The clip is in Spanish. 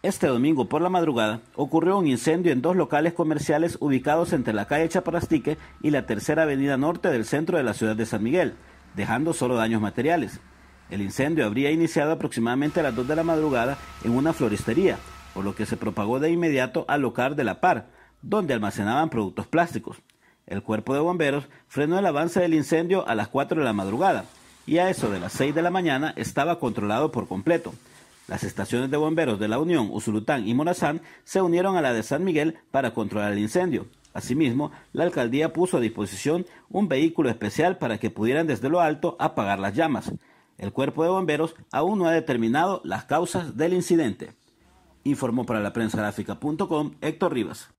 Este domingo por la madrugada ocurrió un incendio en dos locales comerciales ubicados entre la calle Chaparastique y la tercera avenida norte del centro de la ciudad de San Miguel, dejando solo daños materiales. El incendio habría iniciado aproximadamente a las 2 de la madrugada en una floristería, por lo que se propagó de inmediato al local de la par, donde almacenaban productos plásticos. El cuerpo de bomberos frenó el avance del incendio a las 4 de la madrugada y a eso de las 6 de la mañana estaba controlado por completo. Las estaciones de bomberos de La Unión, Usulután y Morazán se unieron a la de San Miguel para controlar el incendio. Asimismo, la alcaldía puso a disposición un vehículo especial para que pudieran desde lo alto apagar las llamas. El cuerpo de bomberos aún no ha determinado las causas del incidente. Informó para la prensa gráfica.com Héctor Rivas.